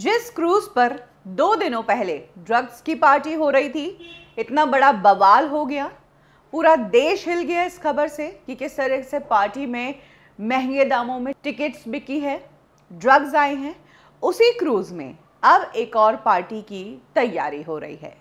जिस क्रूज पर दो दिनों पहले ड्रग्स की पार्टी हो रही थी इतना बड़ा बवाल हो गया पूरा देश हिल गया इस खबर से कि किस तरह से पार्टी में महंगे दामों में टिकट्स बिकी है ड्रग्स आए हैं उसी क्रूज़ में अब एक और पार्टी की तैयारी हो रही है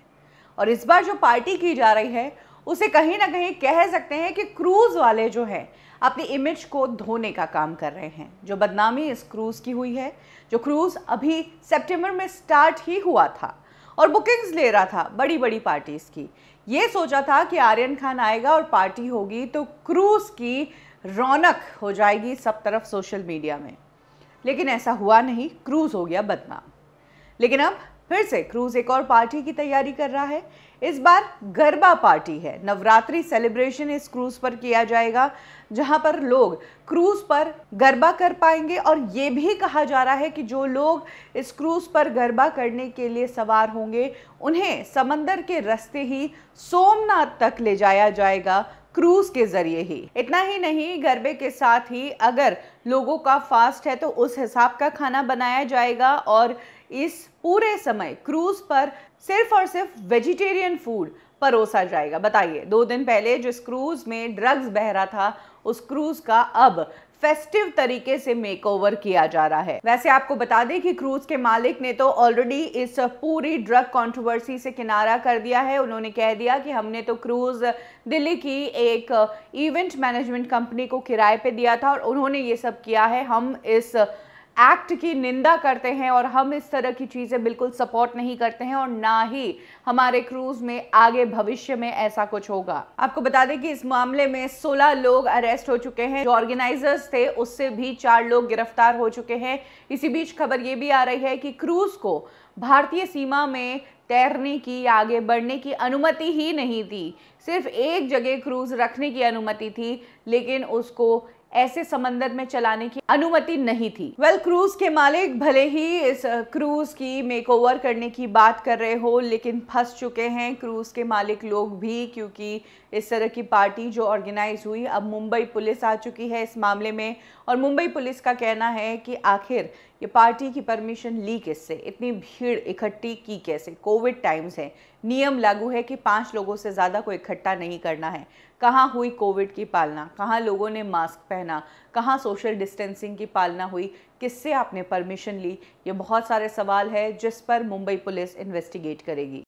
और इस बार जो पार्टी की जा रही है उसे कहीं ना कहीं कह सकते हैं कि क्रूज़ वाले जो है अपनी इमेज को धोने का काम कर रहे हैं जो बदनामी इस क्रूज़ की हुई है जो क्रूज़ अभी सितंबर में स्टार्ट ही हुआ था और बुकिंग्स ले रहा था बड़ी बड़ी पार्टीज़ की ये सोचा था कि आर्यन खान आएगा और पार्टी होगी तो क्रूज़ की रौनक हो जाएगी सब तरफ सोशल मीडिया में लेकिन ऐसा हुआ नहीं क्रूज़ हो गया बदनाम लेकिन अब फिर से क्रूज एक और पार्टी की तैयारी कर रहा है इस बार गरबा पार्टी है नवरात्रि सेलिब्रेशन इस क्रूज पर किया जाएगा जहां पर लोग क्रूज पर गरबा कर पाएंगे और ये भी कहा जा रहा है कि जो लोग इस क्रूज पर गरबा करने के लिए सवार होंगे उन्हें समंदर के रास्ते ही सोमनाथ तक ले जाया जाएगा क्रूज के जरिए ही इतना ही नहीं गरबे के साथ ही अगर लोगों का फास्ट है तो उस हिसाब का खाना बनाया जाएगा और इस पूरे समय क्रूज़ पर सिर्फ और सिर्फ वेजिटेरियन फूड परोसा जाएगा बताइए दो दिन पहले जिस क्रूज़ में ड्रग्स बह रहा था उस क्रूज़ का अब फेस्टिव तरीके से मेकओवर किया जा रहा है वैसे आपको बता दें कि क्रूज के मालिक ने तो ऑलरेडी इस पूरी ड्रग कंट्रोवर्सी से किनारा कर दिया है उन्होंने कह दिया कि हमने तो क्रूज दिल्ली की एक इवेंट मैनेजमेंट कंपनी को किराए पे दिया था और उन्होंने ये सब सब मतलब किया है हम इस एक्ट की निंदा करते हैं और हम इस तरह की चीज़ें बिल्कुल सपोर्ट नहीं करते हैं और ना ही हमारे क्रूज में आगे भविष्य में ऐसा कुछ होगा आपको बता दें कि इस मामले में 16 लोग अरेस्ट हो चुके हैं जो ऑर्गेनाइजर्स थे उससे भी चार लोग गिरफ्तार हो चुके हैं इसी बीच खबर ये भी आ रही है कि क्रूज को भारतीय सीमा में तैरने की आगे बढ़ने की अनुमति ही नहीं थी सिर्फ एक जगह क्रूज रखने की अनुमति थी लेकिन उसको ऐसे समंदर में चलाने की अनुमति नहीं थी वेल well, क्रूज के मालिक भले ही इस क्रूज की मेकओवर करने की बात कर रहे हो लेकिन फंस चुके हैं क्रूज के मालिक लोग भी क्योंकि इस तरह की पार्टी जो ऑर्गेनाइज हुई अब मुंबई पुलिस आ चुकी है इस मामले में और मुंबई पुलिस का कहना है कि आखिर ये पार्टी की परमिशन ली किससे इतनी भीड़ इकट्ठी की कैसे कोविड टाइम्स है नियम लागू है कि पाँच लोगों से ज़्यादा कोई इकट्ठा नहीं करना है कहाँ हुई कोविड की पालना कहाँ लोगों ने मास्क पहना कहाँ सोशल डिस्टेंसिंग की पालना हुई किससे आपने परमिशन ली ये बहुत सारे सवाल है जिस पर मुंबई पुलिस इन्वेस्टिगेट करेगी